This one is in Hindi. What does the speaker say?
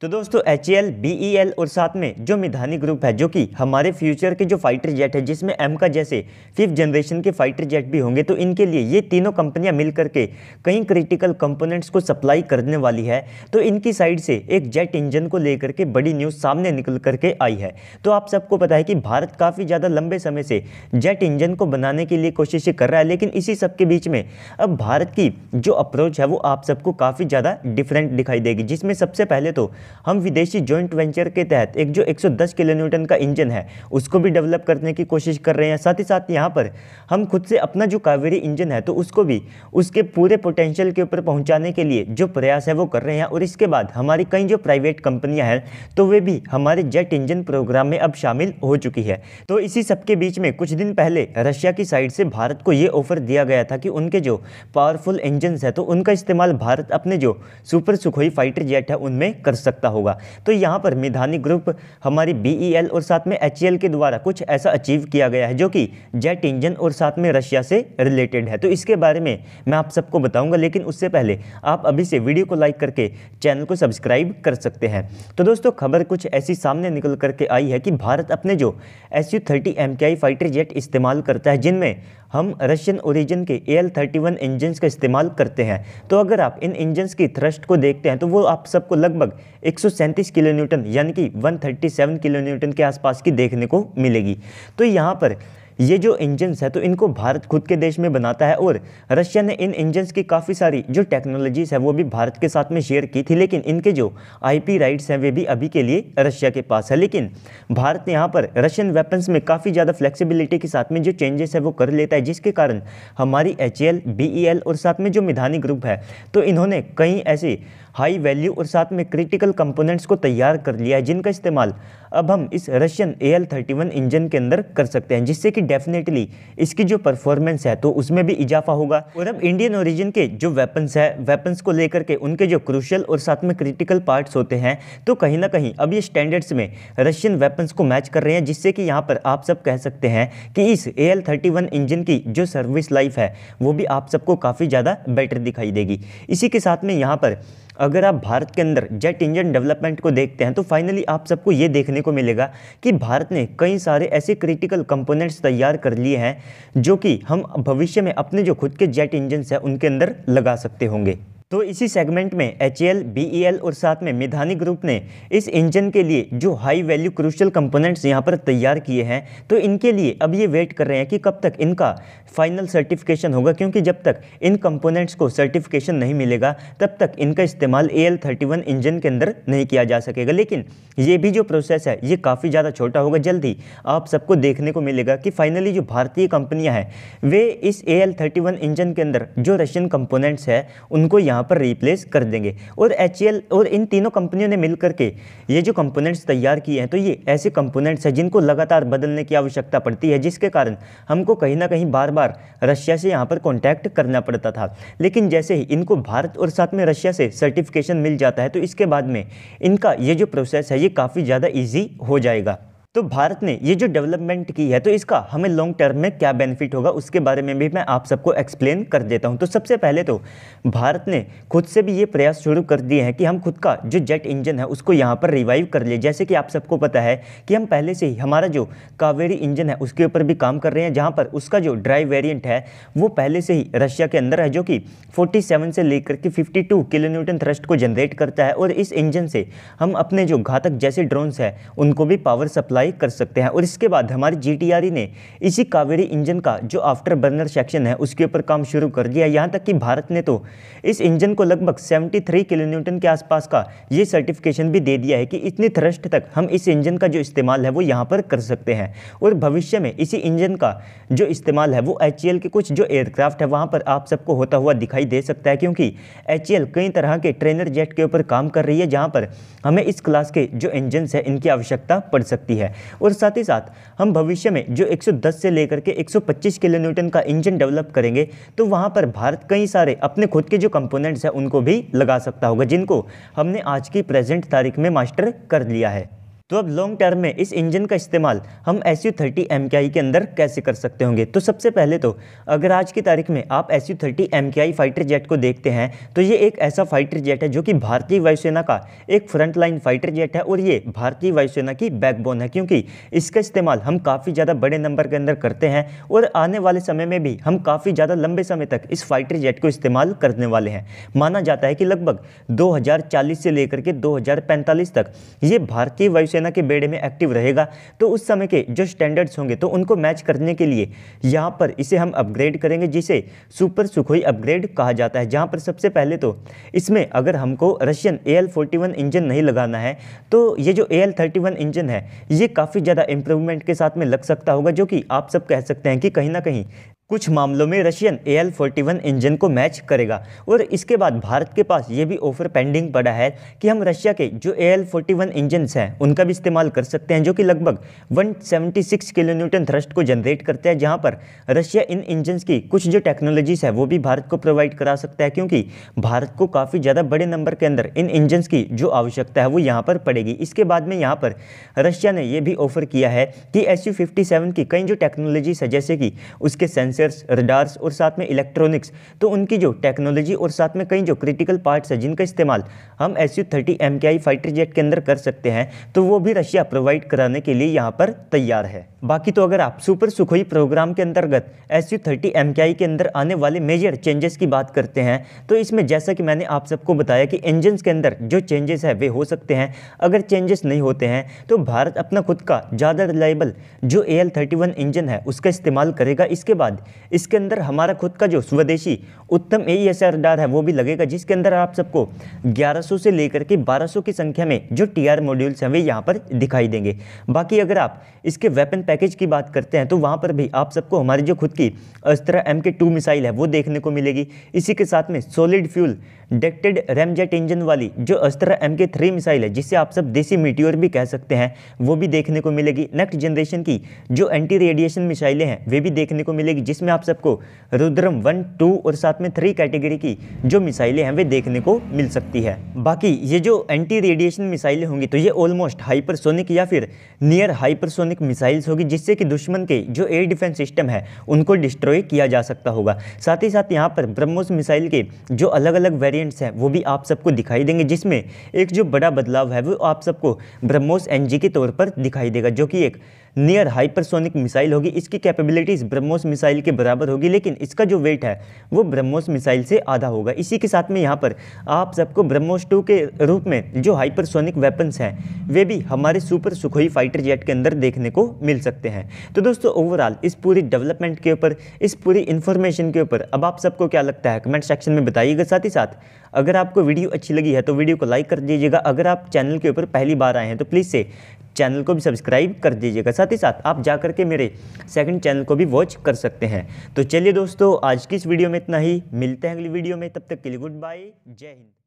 तो दोस्तों H L B E L और साथ में जो मिधानी ग्रुप है जो कि हमारे फ्यूचर के जो फाइटर जेट है जिसमें एम का जैसे फिफ्थ जनरेशन के फाइटर जेट भी होंगे तो इनके लिए ये तीनों कंपनियां मिल करके कई क्रिटिकल कंपोनेंट्स को सप्लाई करने वाली है तो इनकी साइड से एक जेट इंजन को लेकर के बड़ी न्यूज़ सामने निकल करके आई है तो आप सबको पता है कि भारत काफ़ी ज़्यादा लंबे समय से जेट इंजन को बनाने के लिए कोशिशें कर रहा है लेकिन इसी सब बीच में अब भारत की जो अप्रोच है वो आप सबको काफ़ी ज़्यादा डिफरेंट दिखाई देगी जिसमें सबसे पहले तो हम विदेशी जॉइंट वेंचर के तहत एक जो 110 किलो न्यूटन का इंजन है उसको भी डेवलप करने की कोशिश कर रहे हैं साथ ही साथ यहाँ पर हम खुद से अपना जो कावेरी इंजन है तो उसको भी उसके पूरे पोटेंशियल के ऊपर पहुँचाने के लिए जो प्रयास है वो कर रहे हैं और इसके बाद हमारी कई जो प्राइवेट कंपनियाँ हैं तो वे भी हमारे जेट इंजन प्रोग्राम में अब शामिल हो चुकी है तो इसी सबके बीच में कुछ दिन पहले रशिया की साइड से भारत को ये ऑफर दिया गया था कि उनके जो पावरफुल इंजन है तो उनका इस्तेमाल भारत अपने जो सुपर सुखोई फाइटर जेट है उनमें कर सकता सकता होगा तो यहाँ पर मिधानी ग्रुप हमारी बी e और साथ में एच e के द्वारा कुछ ऐसा अचीव किया गया है जो कि जेट इंजन और साथ में रशिया से रिलेटेड है तो इसके बारे में मैं आप सबको बताऊंगा लेकिन उससे पहले आप अभी से वीडियो को लाइक करके चैनल को सब्सक्राइब कर सकते हैं तो दोस्तों खबर कुछ ऐसी सामने निकल करके आई है कि भारत अपने जो S U thirty fighter jet इस्तेमाल करता है जिनमें हम रशियन ओरिजिन के A L thirty one engines का इस्तेमाल करते हैं तो अगर आप इन इंजन्स की थ्रस्ट को देखते हैं तो वो आप सबको लगभग एक सौ सैंतीस किलो न्यूटन यानी कि one thirty seven kilo newton के आसपास की देखने को मिलेगी तो यहाँ पर ये जो इंजन्स है तो इनको भारत खुद के देश में बनाता है और रशिया ने इन इंजन्स की काफ़ी सारी जो टेक्नोलॉजीज़ है वो भी भारत के साथ में शेयर की थी लेकिन इनके जो आईपी राइट्स हैं वे भी अभी के लिए रशिया के पास है लेकिन भारत ने यहाँ पर रशियन वेपन्स में काफ़ी ज़्यादा फ्लेक्सीबिलिटी के साथ में जो चेंजेस है वो कर लेता है जिसके कारण हमारी एच एल e और साथ में जो मिधानी ग्रुप है तो इन्होंने कई ऐसे हाई वैल्यू और साथ में क्रिटिकल कंपोनेंट्स को तैयार कर लिया है जिनका इस्तेमाल अब हम इस रशियन ए एल इंजन के अंदर कर सकते हैं जिससे कि डेफिनेटली इसकी जो परफॉर्मेंस है तो उसमें भी इजाफा होगा और अब इंडियन ओरिजिन के जो वेपन्स है वेपन्स को लेकर के उनके जो क्रूशल और साथ में क्रिटिकल पार्ट्स होते हैं तो कहीं ना कहीं अब ये स्टैंडर्ड्स में रशियन वेपन्स को मैच कर रहे हैं जिससे कि यहाँ पर आप सब कह सकते हैं कि इस ए एल इंजन की जो सर्विस लाइफ है वो भी आप सबको काफ़ी ज़्यादा बेटर दिखाई देगी इसी के साथ में यहाँ पर अगर आप भारत के अंदर जेट इंजन डेवलपमेंट को देखते हैं तो फाइनली आप सबको ये देखने को मिलेगा कि भारत ने कई सारे ऐसे क्रिटिकल कंपोनेंट्स तैयार कर लिए हैं जो कि हम भविष्य में अपने जो खुद के जेट इंजन्स हैं उनके अंदर लगा सकते होंगे तो इसी सेगमेंट में एच एल e और साथ में मिधानी ग्रुप ने इस इंजन के लिए जो हाई वैल्यू क्रूशल कंपोनेंट्स यहाँ पर तैयार किए हैं तो इनके लिए अब ये वेट कर रहे हैं कि कब तक इनका फाइनल सर्टिफिकेशन होगा क्योंकि जब तक इन कंपोनेंट्स को सर्टिफिकेशन नहीं मिलेगा तब तक इनका इस्तेमाल ए एल इंजन के अंदर नहीं किया जा सकेगा लेकिन ये भी जो प्रोसेस है ये काफ़ी ज़्यादा छोटा होगा जल्द आप सबको देखने को मिलेगा कि फाइनली जो भारतीय कंपनियाँ हैं वे इस ए एल इंजन के अंदर जो रशियन कंपोनेंट्स हैं उनको यहाँ यहाँ पर रिप्लेस कर देंगे और एच e और इन तीनों कंपनियों ने मिल करके ये जो कंपोनेंट्स तैयार किए हैं तो ये ऐसे कंपोनेंट्स हैं जिनको लगातार बदलने की आवश्यकता पड़ती है जिसके कारण हमको कहीं ना कहीं बार बार रशिया से यहाँ पर कॉन्टैक्ट करना पड़ता था लेकिन जैसे ही इनको भारत और साथ में रशिया से सर्टिफिकेशन मिल जाता है तो इसके बाद में इनका ये जो प्रोसेस है ये काफ़ी ज़्यादा ईजी हो जाएगा तो भारत ने ये जो डेवलपमेंट की है तो इसका हमें लॉन्ग टर्म में क्या बेनिफिट होगा उसके बारे में भी मैं आप सबको एक्सप्लेन कर देता हूँ तो सबसे पहले तो भारत ने खुद से भी ये प्रयास शुरू कर दिए हैं कि हम खुद का जो जेट इंजन है उसको यहाँ पर रिवाइव कर लिए जैसे कि आप सबको पता है कि हम पहले से ही हमारा जो कावेरी इंजन है उसके ऊपर भी काम कर रहे हैं जहाँ पर उसका जो ड्राइव वेरियंट है वो पहले से ही रशिया के अंदर है जो कि फोर्टी से लेकर के फिफ्टी टू किलोमीटर थ्रस्ट को जनरेट करता है और इस इंजन से हम अपने जो घातक जैसे ड्रोन्स हैं उनको भी पावर सप्लाई अप्लाई कर सकते हैं और इसके बाद हमारी जी e ने इसी कावेरी इंजन का जो आफ्टर बर्नर सेक्शन है उसके ऊपर काम शुरू कर दिया यहाँ तक कि भारत ने तो इस इंजन को लगभग 73 किलोन्यूटन के आसपास का ये सर्टिफिकेशन भी दे दिया है कि इतनी थ्रस्ट तक हम इस इंजन का जो इस्तेमाल है वो यहाँ पर कर सकते हैं और भविष्य में इसी इंजन का जो इस्तेमाल है वो एच के कुछ जो एयरक्राफ्ट है वहाँ पर आप सबको होता हुआ दिखाई दे सकता है क्योंकि एच कई तरह के ट्रेनर जेट के ऊपर काम कर रही है जहाँ पर हमें इस क्लास के जो इंजन है इनकी आवश्यकता पड़ सकती है और साथ ही साथ हम भविष्य में जो 110 से लेकर के 125 किलो न्यूटन का इंजन डेवलप करेंगे तो वहाँ पर भारत कई सारे अपने खुद के जो कंपोनेंट्स हैं उनको भी लगा सकता होगा जिनको हमने आज की प्रेजेंट तारीख में मास्टर कर लिया है तो अब लॉन्ग टर्म में इस इंजन का इस्तेमाल हम एस यू थर्टी एम के आई के अंदर कैसे कर सकते होंगे तो सबसे पहले तो अगर आज की तारीख में आप एस यू थर्टी एम के आई फाइटर जेट को देखते हैं तो ये एक ऐसा फाइटर जेट है जो कि भारतीय वायुसेना का एक फ्रंट लाइन फाइटर जेट है और ये भारतीय वायुसेना की बैकबोन है क्योंकि इसका इस्तेमाल हम काफ़ी ज़्यादा बड़े नंबर के अंदर करते हैं और आने वाले समय में भी हम काफ़ी ज़्यादा लंबे समय तक इस फाइटर जेट को इस्तेमाल करने वाले हैं माना जाता है कि लगभग दो से लेकर के दो तक ये भारतीय वायुसेना शिवसेना के बेड़े में एक्टिव रहेगा तो उस समय के जो स्टैंडर्ड्स होंगे तो उनको मैच करने के लिए यहाँ पर इसे हम अपग्रेड करेंगे जिसे सुपर सुखोई अपग्रेड कहा जाता है जहाँ पर सबसे पहले तो इसमें अगर हमको रशियन ए एल इंजन नहीं लगाना है तो ये जो ए एल इंजन है ये काफ़ी ज़्यादा इम्प्रूवमेंट के साथ में लग सकता होगा जो कि आप सब कह सकते हैं कि कहीं ना कहीं कुछ मामलों में Russian A L forty one engine को मैच करेगा और इसके बाद भारत के पास ये भी ऑफर पेंडिंग पड़ा है कि हम रशिया के जो A L forty one engines हैं उनका भी इस्तेमाल कर सकते हैं जो कि लगभग 176 किलो न्यूटन थ्रस्ट को जनरेट करते हैं जहां पर रशिया इन इंजन्स की कुछ जो टेक्नोलॉजीज़ है वो भी भारत को प्रोवाइड करा सकता है क्योंकि भारत को काफ़ी ज़्यादा बड़े नंबर के अंदर इन इंजन्स की जो आवश्यकता है वो यहाँ पर पड़ेगी इसके बाद में यहाँ पर रशिया ने यह भी ऑफर किया है कि एस यू फिफ्टी सेवन की कई जो टेक्नोलॉजीज़ है जैसे कि उसके सेंस सेंसर्स रडार्स और साथ में इलेक्ट्रॉनिक्स तो उनकी जो टेक्नोलॉजी और साथ में कई जो क्रिटिकल पार्ट्स है जिनका इस्तेमाल हम एस यू थर्टी एम के आई फाइटर जेट के अंदर कर सकते हैं तो वो भी रशिया प्रोवाइड कराने के लिए यहाँ पर तैयार है बाकी तो अगर आप सुपर सुखोई प्रोग्राम के अंतर्गत एस यू थर्टी एम के आई के अंदर आने वाले मेजर चेंजेस की बात करते हैं तो इसमें जैसा कि मैंने आप सबको बताया कि इंजन के अंदर जो चेंजेस है वे हो सकते हैं अगर चेंजेस नहीं होते हैं तो भारत अपना खुद का ज़्यादा रिलायबल जो A L thirty one engine है उसका इस्तेमाल करेगा इसके बाद इसके अंदर हमारा खुद का जो स्वदेशी उत्तम ए एस रडार है वो भी लगेगा जिसके अंदर आप सबको 1100 से लेकर के 1200 की संख्या में जो टी आर मॉड्यूल्स हैं वे यहाँ पर दिखाई देंगे बाकी अगर आप इसके वेपन पैकेज की बात करते हैं तो वहाँ पर भी आप सबको हमारी जो खुद की अस्त्र एम के टू मिसाइल है वो देखने को मिलेगी इसी के साथ में solid fuel ducted ramjet engine वाली जो अस्त्र एम के थ्री मिसाइल है जिसे आप सब देसी मीटियोर भी कह सकते हैं वो भी देखने को मिलेगी नेक्स्ट जनरेशन की जो एंटी रेडिएशन मिसाइलें हैं वे भी देखने को मिलेगी जिसमें आप सबको रुद्रम वन टू और साथ में थ्री कैटेगरी की जो मिसाइलें हैं वे देखने को मिल सकती है बाकी ये जो एंटी रेडिएशन मिसाइलें होंगी तो ये ऑलमोस्ट हाइपरसोनिक या फिर नियर हाइपरसोनिक मिसाइल्स होगी जिससे कि दुश्मन के जो एयर डिफेंस सिस्टम है उनको डिस्ट्रॉय किया जा सकता होगा साथ ही साथ यहाँ पर ब्रह्मोस मिसाइल के जो अलग अलग वेरियंट वेरिएंट्स हैं वो भी आप सबको दिखाई देंगे जिसमें एक जो बड़ा बदलाव है वो आप सबको ब्रह्मोस एन के तौर पर दिखाई देगा जो कि एक नियर हाइपरसोनिक मिसाइल होगी इसकी कैपेबिलिटीज़ ब्रह्मोस मिसाइल के बराबर होगी लेकिन इसका जो वेट है वो ब्रह्मोस मिसाइल से आधा होगा इसी के साथ में यहाँ पर आप सबको ब्रह्मोस टू के रूप में जो हाइपरसोनिक वेपन्स हैं वे भी हमारे सुपर सुखोई फाइटर जेट के अंदर देखने को मिल सकते हैं तो दोस्तों ओवरऑल इस पूरी डेवलपमेंट के ऊपर इस पूरी इन्फॉर्मेशन के ऊपर अब आप सबको क्या लगता है कमेंट सेक्शन में बताइएगा साथ ही साथ अगर आपको वीडियो अच्छी लगी है तो वीडियो को लाइक कर दीजिएगा अगर आप चैनल के ऊपर पहली बार आए हैं तो प्लीज़ से चैनल को भी सब्सक्राइब कर दीजिएगा साथ ही साथ आप जा के मेरे सेकंड चैनल को भी वॉच कर सकते हैं तो चलिए दोस्तों आज की इस वीडियो में इतना ही मिलते हैं अगली वीडियो में तब तक के लिए गुड बाय जय हिंद